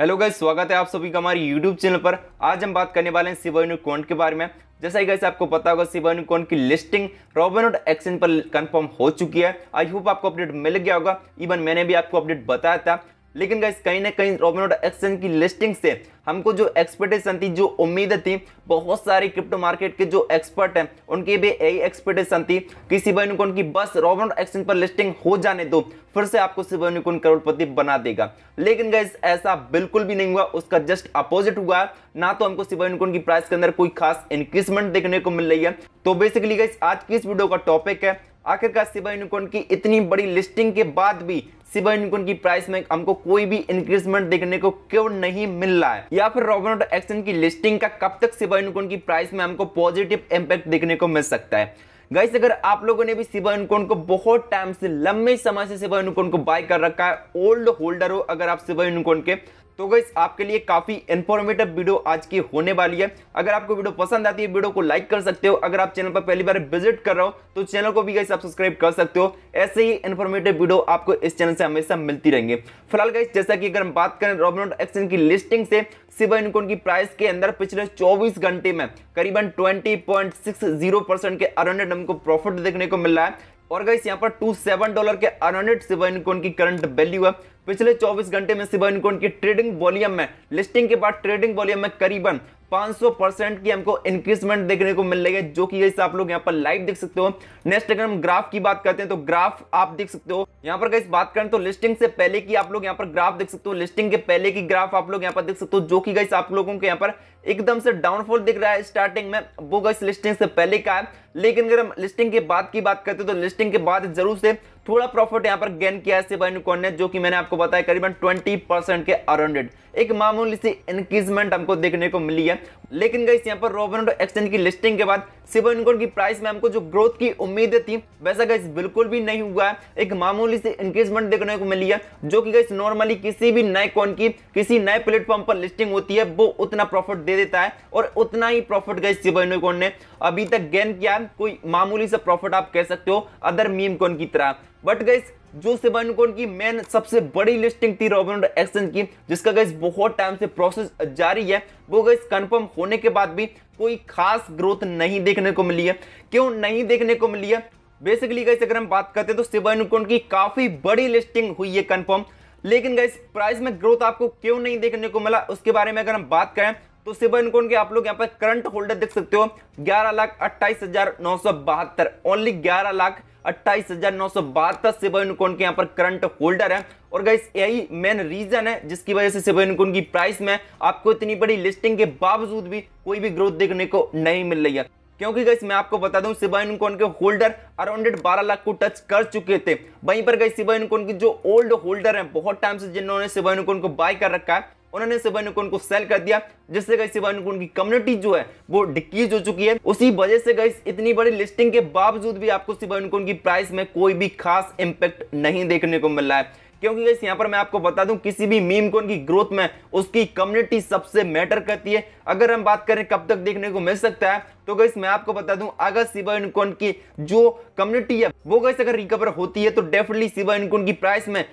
hello guys स्वागत है आप सभी का हमारे यूट्यूब चैनल पर आज हम बात करने वाले हैं सिवा के बारे में जैसा ही गाइस आपको पता होगा सिवा की लिस्टिंग रॉबिनोड एक्सचेंज पर कंफर्म हो चुकी है आई होप आपको अपडेट मिल गया होगा इवन मैंने भी आपको अपडेट बताया था लेकिन गाइस कहीं ना कहीं रॉबिनोड एक्सचेंज की लिस्टिंग से हमको जो एक्सपेक्टेशन थी जो उम्मीद थी बहुत सारे क्रिप्टो मार्केट के जो एक्सपर्ट हैं उनके भी यही एक्सपेक्टेशन थी कि शिवा यूनिकॉर्न की बस रॉबिनोड एक्सचेंज पर लिस्टिंग हो जाने दो फिर से आपको शिवा यूनिकॉर्न करोड़पति बना देगा लेकिन गाइस ऐसा बिल्कुल भी नहीं हुआ उसका जस्ट अपोजिट हुआ ना तो हमको शिवा यूनिकॉर्न की प्राइस के अंदर कोई खास इंक्रीजमेंट देखने को मिल रही है तो बेसिकली गाइस आज की इस वीडियो का टॉपिक है आखिरकार शिव यूनिकॉर्न की इतनी बड़ी लिस्टिंग के बाद भी शिव यूनिकॉर्न की प्राइस में हमको कोई भी इंक्रीजमेंट देखने को क्यों नहीं मिल रहा है या फिर रॉबोनोटो एक्शन की लिस्टिंग का कब तक शिव यूनिकॉर्न की प्राइस में हमको पॉजिटिव इंपैक्ट देखने को मिल सकता है गाइस अगर आप लोगों ने भी शिव यूनिकॉर्न को बहुत टाइम से लंबे समय से शिव यूनिकॉर्न को बाय कर रखा है ओल्ड होल्डर हो अगर आप शिव यूनिकॉर्न के तो गई आपके लिए काफ़ी इन्फॉर्मेटिव वीडियो आज की होने वाली है अगर आपको वीडियो पसंद आती है वीडियो को लाइक कर सकते हो अगर आप चैनल पर पहली बार विजिट कर रहे हो तो चैनल को भी गई आप सब्सक्राइब कर सकते हो ऐसे ही इन्फॉर्मेटिव वीडियो आपको इस चैनल से हमेशा मिलती रहेंगे फिलहाल गई जैसा कि अगर हम बात करें रॉबिनोट एक्सचेंज की लिस्टिंग से सिवा इनको उनकी प्राइस के अंदर पिछले चौबीस घंटे में करीबन 20.60 परसेंट के अरनेड हमको प्रॉफिट देखने को मिल रहा है और गई यहाँ पर टू सेवन डॉलर के अरनेड सिवा इनकोन की करंट वैल्यू है पिछले 24 घंटे में सिवा इनकोन की ट्रेडिंग वॉल्यूम में लिस्टिंग के बाद ट्रेडिंग वॉल्यूम में करीबन 500 परसेंट की हमको इंक्रीजमेंट देखने को मिल रही है जो कि आप लोग यहाँ पर लाइव देख सकते हो नेक्स्ट अगर हम ग्राफ की बात करते हैं तो ग्राफ आप देख सकते हो यहाँ पर गाइस बात करें तो लिस्टिंग से पहले की आप लोग यहाँ पर ग्राफ देख सकते हो लिस्टिंग के पहले की ग्राफ आप लोग यहाँ पर देख सकते हो जो कि गई आप लोगों को यहाँ पर एकदम से डाउनफॉल दिख रहा है स्टार्टिंग में वो गई लिस्टिंग से पहले का है लेकिन अगर हम लिस्टिंग के बाद की बात करते हैं तो लिस्टिंग के बाद जरूर से थोड़ा प्रॉफिट यहां पर गेन किया है शिवा यूनिकॉर्न ने जो कि मैंने आपको बताया करीबन 20 परसेंट के अराउंडेड एक मामूली सी इंक्रीजमेंट हमको देखने को मिली है लेकिन गई यहाँ पर रोबन एक्सचेंज की लिस्टिंग के बाद शिवा यूनिकॉर्न की प्राइस में हमको जो ग्रोथ की उम्मीदें थी वैसा गई बिल्कुल भी नहीं हुआ है एक मामूली सी इंक्रीजमेंट देखने को मिली है जो कि गई नॉर्मली किसी भी नए कॉन की किसी नए प्लेटफॉर्म पर लिस्टिंग होती है वो उतना प्रॉफिट दे देता है और उतना ही प्रॉफिट गई शिवा यूनिकॉर्न ने अभी तक गेन किया कोई मामूली सा प्रॉफिट आप कह सकते हो अदर मीम कॉन की तरह बट गाइस जो सेबानुकोन की मेन सबसे बड़ी लिस्टिंग थी रॉबिनोड एक्सचेंज की जिसका गाइस बहुत टाइम से प्रोसेस जारी है वो गाइस कंफर्म होने के बाद भी कोई खास ग्रोथ नहीं देखने को मिली है क्यों नहीं देखने को मिली है बेसिकली गाइस अगर हम बात करते हैं तो सेबानुकोन की काफी बड़ी लिस्टिंग हुई है कंफर्म लेकिन गाइस प्राइस में ग्रोथ आपको क्यों नहीं देखने को मिला उसके बारे में अगर हम बात करें तो सेवन इनकोन के आप लोग यहाँ पर करंट होल्डर देख सकते हो ग्यारह लाख अट्ठाईस हजार नौ सौ बहत्तर ओनली ग्यारह लाख अट्ठाईस हजार नौ सौ बहत्तर सेवन इनकोन के यहाँ पर करंट होल्डर है और गाइस यही मेन रीजन है जिसकी वजह से सेवन इनकोन की प्राइस में आपको इतनी बड़ी लिस्टिंग के बावजूद भी कोई भी ग्रोथ देखने को नहीं मिल रही है क्योंकि गई मैं आपको बता दूं सिवा इनकोन के होल्डर अराउंडेड 12 लाख को टच कर चुके थे वहीं पर गए सिवा इनकोन की जो ओल्ड होल्डर हैं बहुत टाइम से जिन्होंने सिवा इनकोन को बाय कर रखा है उन्होंने शिवानुकुन को सेल कर दिया जिससे गई शिवानुकुन की कम्युनिटी जो है वो डिक्रीज हो चुकी है उसी वजह से गई इतनी बड़ी लिस्टिंग के बावजूद भी आपको शिवानुकुन की प्राइस में कोई भी खास इम्पैक्ट नहीं देखने को मिल रहा है क्योंकि गैस यहाँ पर मैं आपको बता दूं किसी भी मीम कॉइन की ग्रोथ में उसकी कम्युनिटी सबसे मैटर करती है अगर हम बात करें कब तक देखने को मिल सकता है तो गैस मैं आपको बता दूं अगर सिवा इनकोन की जो कम्युनिटी है वो गैस अगर रिकवर होती है तो डेफिनेटली सिवा इनकोन की प्राइस में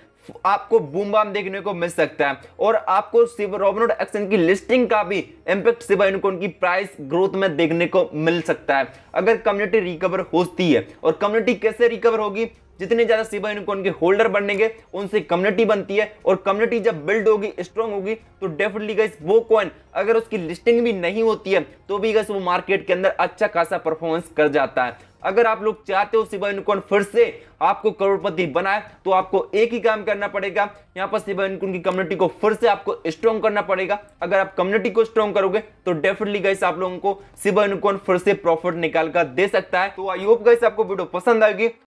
आपको बूम बाम देखने को मिल सकता है और आपको रोबोनोट एक्शन की लिस्टिंग का भी इंपैक्ट सिवा इनको की प्राइस ग्रोथ में देखने को मिल सकता है अगर कम्युनिटी रिकवर होती है और कम्युनिटी कैसे रिकवर होगी जितने ज्यादा सेवा यूनिकॉर्न के होल्डर बनेंगे उनसे कम्युनिटी बनती है और कम्युनिटी जब बिल्ड होगी स्ट्रॉन्ग होगी तो डेफिनेटली गैस वो कॉइन अगर उसकी लिस्टिंग भी नहीं होती है तो भी गैस वो मार्केट के अंदर अच्छा खासा परफॉर्मेंस कर जाता है अगर आप लोग चाहते हो सिबा यूनिकॉर्न फिर से आपको करोड़पति बनाए तो आपको एक ही काम करना पड़ेगा यहाँ पर सिबा यूनिकॉर्न की कम्युनिटी को फिर से आपको स्ट्रॉन्ग करना पड़ेगा अगर आप कम्युनिटी को स्ट्रॉन्ग करोगे तो डेफिनेटली गैस आप लोगों को सिबा यूनिकॉर्न फिर से प्रॉफिट निकाल कर दे सकता है तो आई होप गैस आपको वीडियो पसंद आएगी